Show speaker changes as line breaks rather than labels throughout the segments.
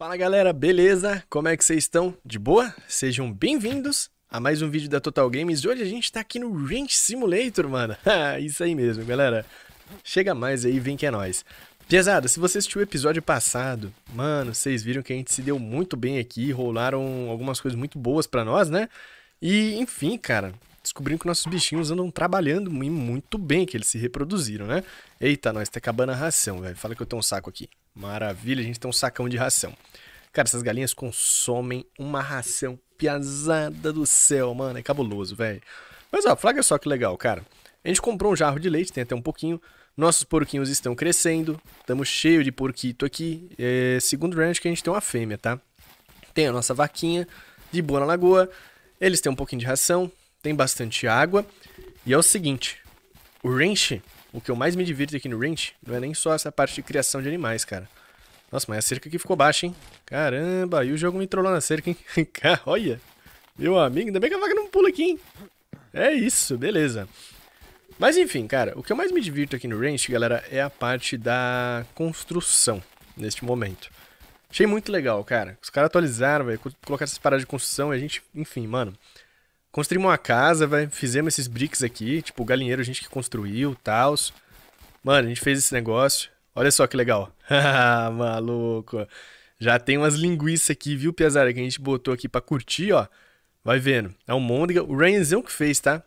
Fala galera, beleza? Como é que vocês estão? De boa? Sejam bem-vindos a mais um vídeo da Total Games. Hoje a gente tá aqui no Ranch Simulator, mano. Ah, isso aí mesmo, galera. Chega mais aí, vem que é nóis. Piazada, se você assistiu o episódio passado, mano, vocês viram que a gente se deu muito bem aqui, rolaram algumas coisas muito boas para nós, né? E, enfim, cara, descobrimos que nossos bichinhos andam trabalhando muito bem, que eles se reproduziram, né? Eita, nós tá acabando a ração, velho. Fala que eu tô um saco aqui. Maravilha, a gente tem um sacão de ração. Cara, essas galinhas consomem uma ração piazada do céu, mano. É cabuloso, velho. Mas ó, flaga só que legal, cara. A gente comprou um jarro de leite, tem até um pouquinho. Nossos porquinhos estão crescendo. Estamos cheio de porquito aqui. É, segundo ranch que a gente tem uma fêmea, tá? Tem a nossa vaquinha de boa na lagoa. Eles têm um pouquinho de ração, tem bastante água. E é o seguinte, o ranch o que eu mais me divirto aqui no Ranch não é nem só essa parte de criação de animais, cara. Nossa, mas a cerca aqui ficou baixa, hein? Caramba, e o jogo me trollou na cerca, hein? Olha, meu amigo, ainda bem que a vaca não pula aqui, hein? É isso, beleza. Mas enfim, cara, o que eu mais me divirto aqui no Ranch, galera, é a parte da construção neste momento. Achei muito legal, cara. Os caras atualizaram, velho, colocaram essas paradas de construção e a gente, enfim, mano, Construímos uma casa, velho. Fizemos esses bricks aqui. Tipo, o galinheiro a gente que construiu, tal, Mano, a gente fez esse negócio. Olha só que legal. maluco. Já tem umas linguiças aqui, viu, Piazara? Que a gente botou aqui pra curtir, ó. Vai vendo. É um monte. O Renzão que fez, tá?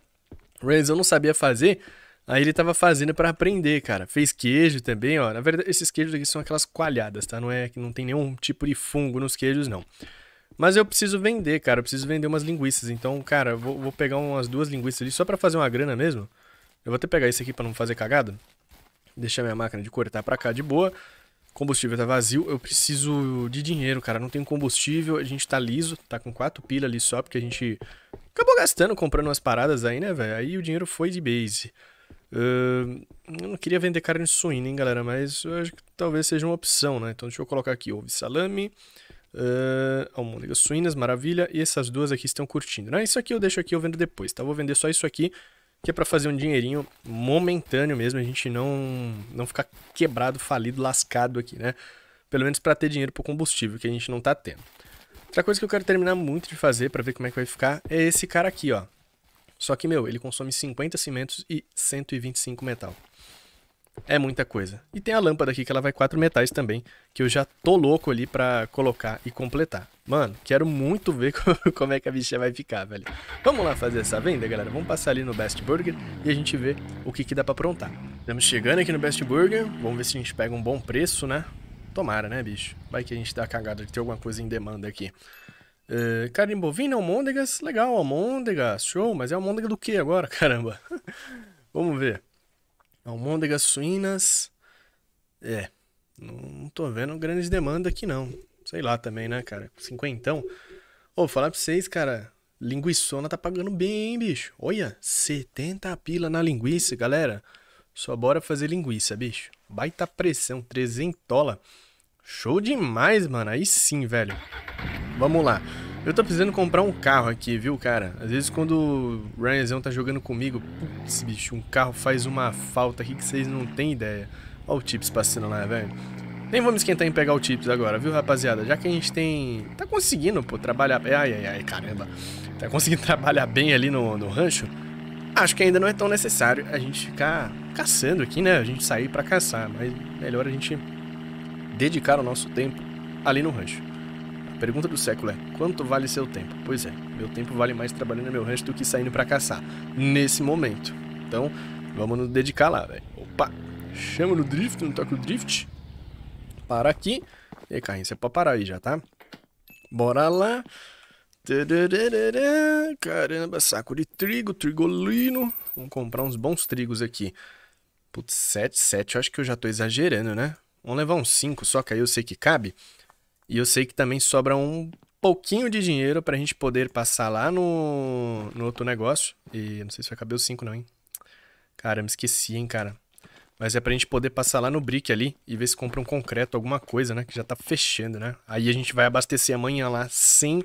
O Renzão não sabia fazer. Aí ele tava fazendo para aprender, cara. Fez queijo também, ó. Na verdade, esses queijos aqui são aquelas coalhadas, tá? Não é que não tem nenhum tipo de fungo nos queijos, não. Mas eu preciso vender, cara. Eu preciso vender umas linguiças. Então, cara, eu vou, vou pegar umas duas linguiças ali só pra fazer uma grana mesmo. Eu vou até pegar isso aqui pra não fazer cagada. Deixar minha máquina de cortar tá pra cá de boa. Combustível tá vazio. Eu preciso de dinheiro, cara. Não tenho combustível. A gente tá liso. Tá com quatro pilas ali só, porque a gente acabou gastando comprando umas paradas aí, né, velho? Aí o dinheiro foi de base. Uh, eu não queria vender carne suína, hein, galera? Mas eu acho que talvez seja uma opção, né? Então deixa eu colocar aqui ovo salame. Uh, ah, almôndegas suínas, maravilha. E essas duas aqui estão curtindo, né? Isso aqui eu deixo aqui, eu vendo depois, tá? Vou vender só isso aqui, que é para fazer um dinheirinho momentâneo mesmo, a gente não, não ficar quebrado, falido, lascado aqui, né? Pelo menos para ter dinheiro pro combustível, que a gente não tá tendo. Outra coisa que eu quero terminar muito de fazer para ver como é que vai ficar é esse cara aqui, ó. Só que, meu, ele consome 50 cimentos e 125 metal. É muita coisa. E tem a lâmpada aqui que ela vai quatro metais também, que eu já tô louco ali pra colocar e completar. Mano, quero muito ver como é que a bichinha vai ficar, velho. Vamos lá fazer essa venda, galera? Vamos passar ali no Best Burger e a gente vê o que, que dá pra aprontar. Estamos chegando aqui no Best Burger, vamos ver se a gente pega um bom preço, né? Tomara, né, bicho? Vai que a gente dá cagada de ter alguma coisa em demanda aqui. Uh, carne bovina, almôndegas, legal, almôndegas, show, mas é almôndega do que agora, caramba? vamos ver. Almôndegas suínas. É. Não, tô vendo grandes demandas aqui, não. Sei lá também, né, cara? Cinquentão. Ô, falar pra vocês, cara. Linguiçona tá pagando bem, hein, bicho? Olha, 70 pila na linguiça, galera. Só bora fazer linguiça, bicho. Baita pressão, 300 tola. Show demais, mano. Aí sim, velho. Vamos lá. Eu tô precisando comprar um carro aqui, viu, cara? Às vezes quando o Ryanzão tá jogando comigo, putz, bicho, um carro faz uma falta aqui que vocês não têm ideia. Olha o Chips passando lá, velho. Nem vamos esquentar em pegar o chips agora, viu, rapaziada? Já que a gente tem... Tá conseguindo, pô, trabalhar... Ai, ai, ai, caramba. Tá conseguindo trabalhar bem ali no, no rancho? Acho que ainda não é tão necessário a gente ficar caçando aqui, né? A gente sair pra caçar, mas melhor a gente dedicar o nosso tempo ali no rancho pergunta do século é: quanto vale seu tempo? Pois é, meu tempo vale mais trabalhando no meu rancho do que saindo para caçar, nesse momento. Então, vamos nos dedicar lá, velho. Opa! Chama no drift, não toca o drift. Para aqui. E aí, carrinho, você pode parar aí já, tá? Bora lá. Caramba, saco de trigo, trigolino. Vamos comprar uns bons trigos aqui. Putz, 7, 7, eu acho que eu já tô exagerando, né? Vamos levar uns 5 só, que aí eu sei que cabe. E eu sei que também sobra um pouquinho de dinheiro pra gente poder passar lá no, no outro negócio. E não sei se vai caber os cinco não, hein? Cara, me esqueci, hein, cara. Mas é pra gente poder passar lá no brick ali e ver se compra um concreto, alguma coisa, né? Que já tá fechando, né? Aí a gente vai abastecer amanhã lá sem...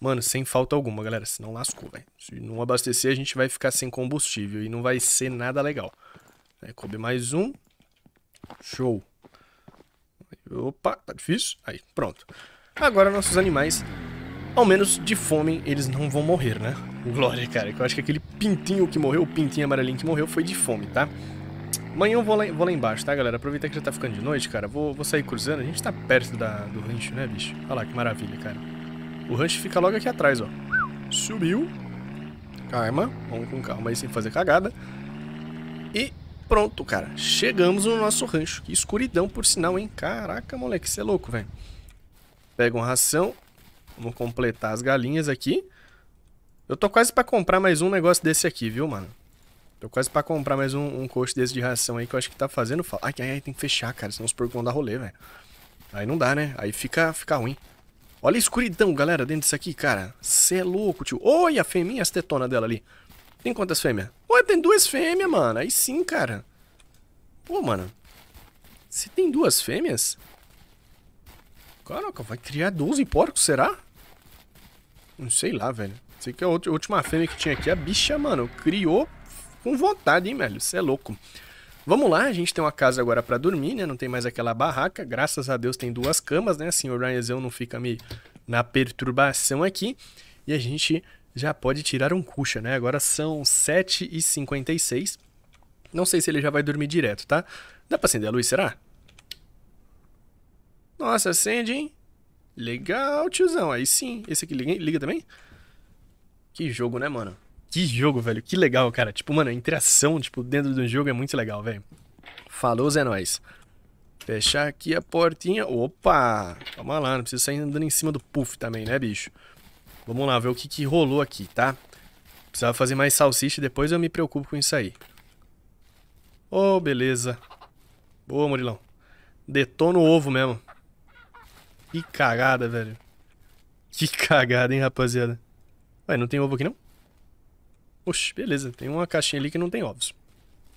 Mano, sem falta alguma, galera. Senão lascou, velho. Se não abastecer, a gente vai ficar sem combustível e não vai ser nada legal. Aí, coube mais um. Show. Opa, tá difícil. Aí, pronto. Agora nossos animais, ao menos de fome, eles não vão morrer, né? Glória, cara, eu acho que aquele pintinho que morreu, o pintinho amarelinho que morreu, foi de fome, tá? Amanhã eu vou lá, vou lá embaixo, tá, galera? Aproveitar que já tá ficando de noite, cara. Vou, vou sair cruzando. A gente tá perto da, do rancho, né, bicho? Olha lá, que maravilha, cara. O rancho fica logo aqui atrás, ó. Subiu. Calma. Vamos com calma aí, sem fazer cagada. E pronto, cara. Chegamos no nosso rancho. Que escuridão, por sinal, hein? Caraca, moleque, você é louco, velho. uma ração. Vamos completar as galinhas aqui. Eu tô quase pra comprar mais um negócio desse aqui, viu, mano? Tô quase pra comprar mais um, um coxo desse de ração aí que eu acho que tá fazendo falta. Ai, ai, ai, tem que fechar, cara, senão os porcos vão dar rolê, velho. Aí não dá, né? Aí fica, fica ruim. Olha a escuridão, galera, dentro disso aqui, cara. Você é louco, tio. oi a fêmea, as tetonas dela ali. Tem quantas fêmeas? Ué, tem duas fêmeas, mano. Aí sim, cara. Pô, mano. Se tem duas fêmeas? Caraca, vai criar 12 porcos, será? Não sei lá, velho. Sei que a última fêmea que tinha aqui, a bicha, mano, criou com vontade, hein, velho. Você é louco. Vamos lá, a gente tem uma casa agora para dormir, né? Não tem mais aquela barraca. Graças a Deus tem duas camas, né? Assim o Ryazão não fica me na perturbação aqui. E a gente já pode tirar um cuxa, né? Agora são 7h56. Não sei se ele já vai dormir direto, tá? Dá pra acender a luz, será? Nossa, acende, hein? Legal, tiozão. Aí sim. Esse aqui liga, liga também? Que jogo, né, mano? Que jogo, velho. Que legal, cara. Tipo, mano, a interação, tipo, dentro do jogo é muito legal, velho. Falou, Zé Nós. Fechar aqui a portinha. Opa! Calma lá, não precisa sair andando em cima do puff também, né, bicho? Vamos lá ver o que, que rolou aqui, tá? Precisava fazer mais salsicha, depois eu me preocupo com isso aí. Oh, beleza. Boa, Murilão. Detona o ovo mesmo. Que cagada, velho. Que cagada, hein, rapaziada. Ué, não tem ovo aqui, não? Oxe, beleza. Tem uma caixinha ali que não tem ovos.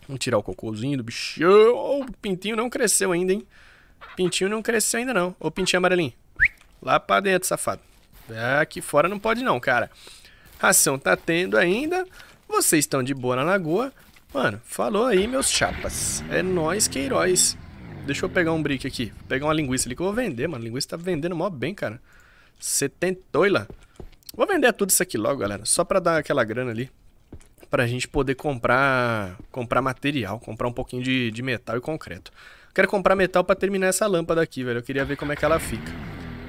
Vamos tirar o cocôzinho do bichão. Oh, o pintinho não cresceu ainda, hein? Pintinho não cresceu ainda, não. Ô, pintinho amarelinho. Lá pra dentro, safado. É, aqui fora não pode não, cara. Ração tá tendo ainda. Vocês estão de boa na lagoa. Mano, falou aí, meus chapas. É nós que heróis. Deixa eu pegar um brick aqui. Vou pegar uma linguiça ali que eu vou vender, mano. A linguiça tá vendendo mó bem, cara. lá Vou vender tudo isso aqui logo, galera. Só pra dar aquela grana ali. Pra gente poder comprar comprar material. Comprar um pouquinho de, de metal e concreto. Quero comprar metal pra terminar essa lâmpada aqui, velho. Eu queria ver como é que ela fica.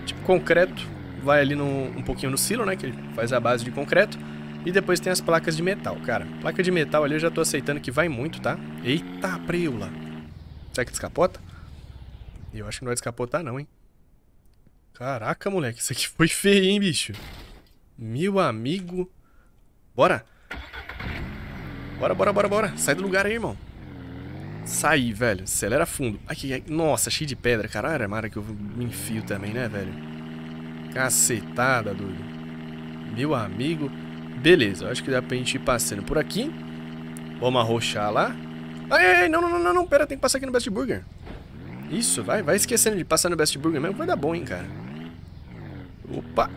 Tipo, concreto vai ali no, um pouquinho no silo, né? Que faz a base de concreto. E depois tem as placas de metal, cara. Placa de metal ali eu já tô aceitando que vai muito, tá? Eita, preula. Será que descapota? Eu acho que não vai descapotar não, hein? Caraca, moleque. Isso aqui foi feio, hein, bicho? Meu amigo. Bora. Bora, bora, bora, bora. Sai do lugar aí, irmão. Sai, velho. Acelera fundo. Aqui, aqui. Nossa, cheio de pedra, cara. Era mara que eu me enfio também, né, velho? Cacetada, doido. Meu amigo. Beleza, acho que dá pra gente ir passando por aqui. Vamos arrochar lá. Ai, ai, não, não, não, não, pera, tem que passar aqui no Best Burger. Isso, vai, vai esquecendo de passar no Best Burger mesmo, vai dar bom, hein, cara. Opa.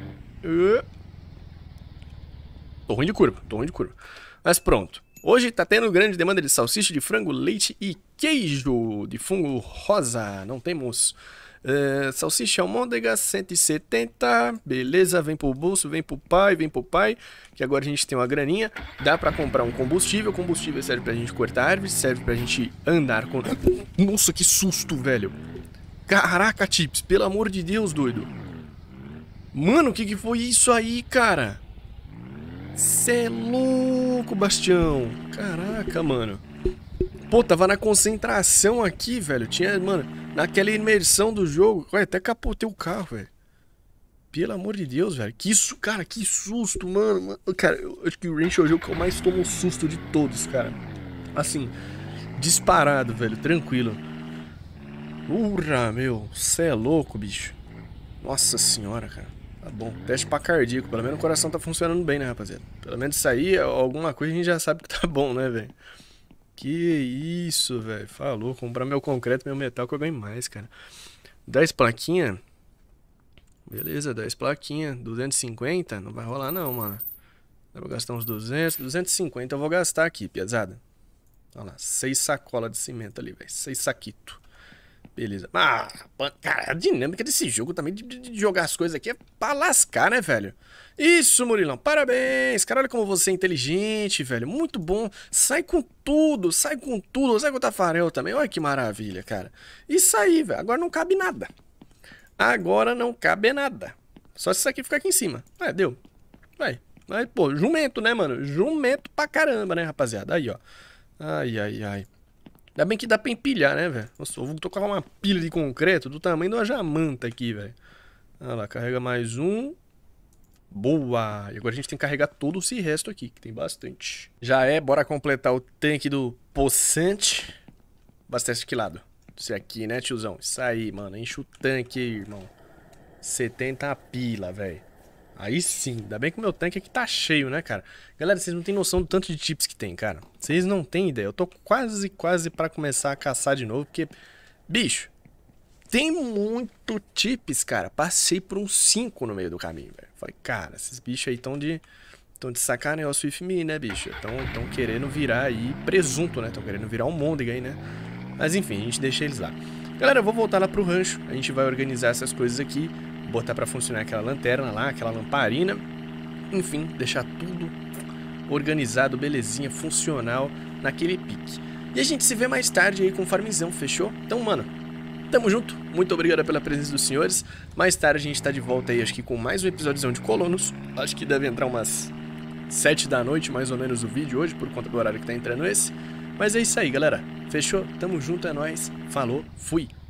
Tô ruim de curva, tô ruim de curva. Mas pronto. Hoje tá tendo grande demanda de salsicha de frango, leite e queijo de fungo rosa. Não temos é, salsichão Môndega, 170. Beleza, vem pro bolso, vem pro pai, vem pro pai. Que agora a gente tem uma graninha. Dá pra comprar um combustível. Combustível serve pra gente cortar árvores, serve pra gente andar com. Nossa, que susto, velho. Caraca, Tips, pelo amor de Deus, doido. Mano, o que, que foi isso aí, cara? Cê é louco, Bastião. Caraca, mano. Pô, tava na concentração aqui, velho. Tinha, mano, naquela imersão do jogo. Ué, até capotei o carro, velho. Pelo amor de Deus, velho. Que isso, cara, que susto, mano. mano cara, eu acho que o Ranch é o jogo que eu mais tomo susto de todos, cara. Assim, disparado, velho, tranquilo. Urra, meu. Cê é louco, bicho. Nossa senhora, cara. Tá bom. Teste pra cardíaco. Pelo menos o coração tá funcionando bem, né, rapaziada? Pelo menos isso aí, alguma coisa a gente já sabe que tá bom, né, velho? Que isso, velho. Falou, comprar meu concreto, meu metal, que eu ganho mais, cara. 10 plaquinha. Beleza, 10 plaquinha. 250? Não vai rolar não, mano. Dá pra gastar uns 200, 250 eu vou gastar aqui, pesada. Olha lá, 6 sacolas de cimento ali, velho. 6 saquito. Beleza. Ah, cara, a dinâmica desse jogo também, de, de, jogar as coisas aqui, é pra lascar, né, velho? Isso, Murilão, parabéns, cara, olha como você é inteligente, velho, muito bom, sai com tudo, sai com tudo, sai com o Tafarel também, olha que maravilha, cara. Isso aí, velho, agora não cabe nada. Agora não cabe nada. Só se isso aqui ficar aqui em cima. É, deu. Vai. Mas, pô, jumento, né, mano? Jumento pra caramba, né, rapaziada? Aí, ó. Ai, ai, ai. Ainda bem que dá pra empilhar, né, velho? Nossa, eu vou tocar uma pilha de concreto do tamanho de uma jamanta aqui, velho. Olha lá, carrega mais um. Boa! E agora a gente tem que carregar todo esse resto aqui, que tem bastante. Já é, bora completar o tanque do poçante. Abastece que lado? Isso aqui, né, tiozão? Isso aí, mano. Enche o tanque aí, irmão. 70 pila, velho. Aí sim, ainda bem que o meu tanque aqui tá cheio, né, cara? Galera, vocês não tem noção do tanto de chips que tem, cara. Vocês não têm ideia. Eu tô quase, quase para começar a caçar de novo, porque... Bicho, tem muito chips, cara. Passei por uns 5 no meio do caminho, velho. Falei, cara, esses bichos aí tão de... Tão de sacaneio a Swift Me, né, bicho? Tão, tão querendo virar aí presunto, né? Tão querendo virar um Mondiga aí, né? Mas enfim, a gente deixa eles lá. Galera, eu vou voltar lá pro rancho. A gente vai organizar essas coisas aqui botar para funcionar aquela lanterna lá, aquela lamparina, enfim, deixar tudo organizado, belezinha, funcional naquele pique. E a gente se vê mais tarde aí com o Farmizão, fechou? Então, mano, tamo junto. Muito obrigado pela presença dos senhores. Mais tarde a gente tá de volta aí, acho que com mais um episódio de Colonos. Acho que deve entrar umas sete da noite, mais ou menos, o vídeo hoje, por conta do horário que tá entrando esse. Mas é isso aí, galera. Fechou? Tamo junto, é nóis. Falou, fui.